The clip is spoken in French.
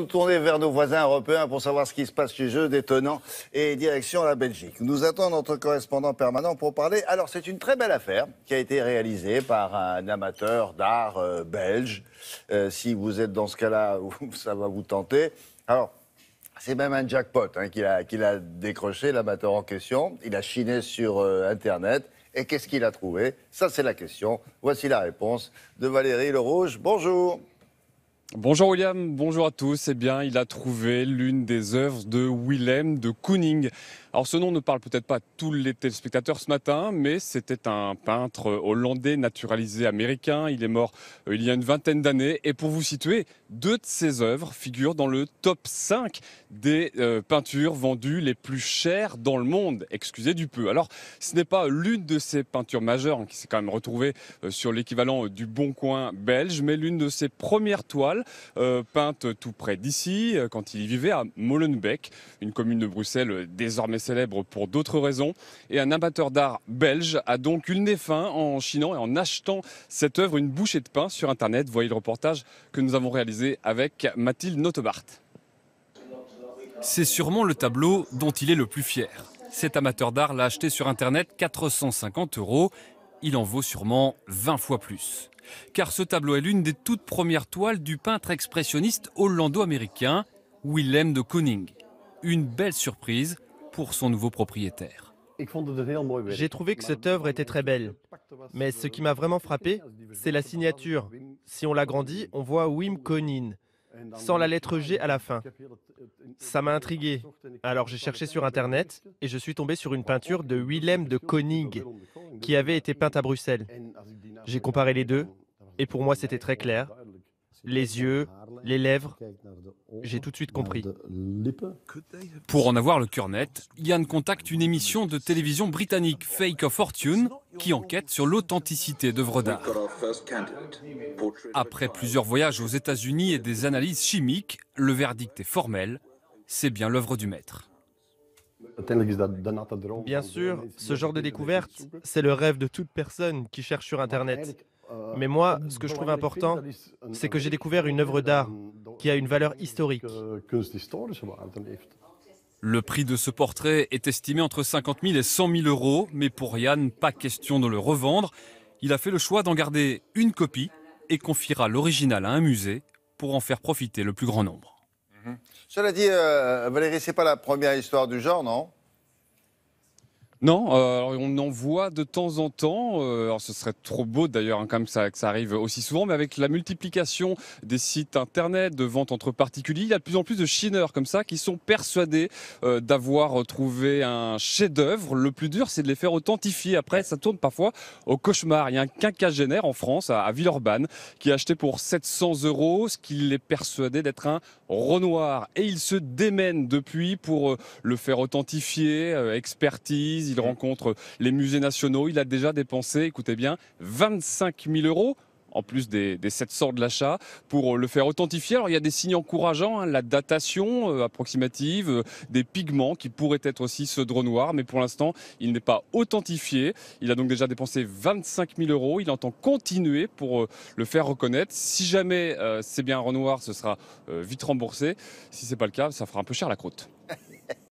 nous tourner vers nos voisins européens pour savoir ce qui se passe chez eux d'étonnant et direction la Belgique. Nous attendons notre correspondant permanent pour parler. Alors, c'est une très belle affaire qui a été réalisée par un amateur d'art euh, belge. Euh, si vous êtes dans ce cas-là, ça va vous tenter. Alors, c'est même un jackpot hein, qu'il a, a, décroché, l'amateur en question. Il a chiné sur euh, Internet. Et qu'est-ce qu'il a trouvé Ça, c'est la question. Voici la réponse de Valérie Le Rouge. Bonjour. Bonjour William, bonjour à tous. Eh bien, il a trouvé l'une des œuvres de Willem de Kooning. Alors ce nom ne parle peut-être pas à tous les téléspectateurs ce matin, mais c'était un peintre hollandais naturalisé américain. Il est mort euh, il y a une vingtaine d'années. Et pour vous situer, deux de ses œuvres figurent dans le top 5 des euh, peintures vendues les plus chères dans le monde. Excusez du peu. Alors ce n'est pas l'une de ses peintures majeures hein, qui s'est quand même retrouvée euh, sur l'équivalent du Bon Coin belge, mais l'une de ses premières toiles euh, peinte tout près d'ici, euh, quand il y vivait à Molenbeek, une commune de Bruxelles euh, désormais célèbre pour d'autres raisons. Et un amateur d'art belge a donc une nez fin en chinant et en achetant cette œuvre, une bouchée de pain sur Internet. Voyez le reportage que nous avons réalisé avec Mathilde Notebart. C'est sûrement le tableau dont il est le plus fier. Cet amateur d'art l'a acheté sur Internet 450 euros il en vaut sûrement 20 fois plus. Car ce tableau est l'une des toutes premières toiles du peintre expressionniste hollando-américain Willem de Kooning. Une belle surprise pour son nouveau propriétaire. J'ai trouvé que cette œuvre était très belle. Mais ce qui m'a vraiment frappé, c'est la signature. Si on l'agrandit, on voit Wim Kooning, sans la lettre G à la fin. Ça m'a intrigué. Alors j'ai cherché sur Internet et je suis tombé sur une peinture de Willem de Kooning. » qui avait été peinte à Bruxelles. J'ai comparé les deux et pour moi c'était très clair. Les yeux, les lèvres, j'ai tout de suite compris. Pour en avoir le cœur net, Yann contacte une émission de télévision britannique Fake of Fortune qui enquête sur l'authenticité d'œuvres d'art. Après plusieurs voyages aux États-Unis et des analyses chimiques, le verdict est formel, c'est bien l'œuvre du maître. Bien sûr, ce genre de découverte, c'est le rêve de toute personne qui cherche sur Internet. Mais moi, ce que je trouve important, c'est que j'ai découvert une œuvre d'art qui a une valeur historique. Le prix de ce portrait est estimé entre 50 000 et 100 000 euros, mais pour Yann, pas question de le revendre. Il a fait le choix d'en garder une copie et confiera l'original à un musée pour en faire profiter le plus grand nombre. Cela dit, euh, Valérie, c'est pas la première histoire du genre, non non, euh, on en voit de temps en temps. Euh, alors ce serait trop beau d'ailleurs hein, quand même que ça, que ça, arrive aussi souvent, mais avec la multiplication des sites internet de vente entre particuliers, il y a de plus en plus de chineurs comme ça qui sont persuadés euh, d'avoir trouvé un chef-d'œuvre. Le plus dur, c'est de les faire authentifier. Après, ça tourne parfois au cauchemar. Il y a un quinquagénaire en France, à, Villeurbanne, qui a acheté pour 700 euros ce qu'il est persuadé d'être un Renoir, et il se démène depuis pour le faire authentifier, expertise il rencontre les musées nationaux. Il a déjà dépensé, écoutez bien, 25 000 euros en plus des, des 700 de l'achat, pour le faire authentifier. Alors il y a des signes encourageants, hein, la datation euh, approximative, euh, des pigments qui pourraient être aussi ce drone noir, mais pour l'instant il n'est pas authentifié. Il a donc déjà dépensé 25 000 euros, il entend continuer pour euh, le faire reconnaître. Si jamais c'est bien un Renoir, ce sera vite remboursé. Si c'est pas le cas, ça fera un peu cher la croûte.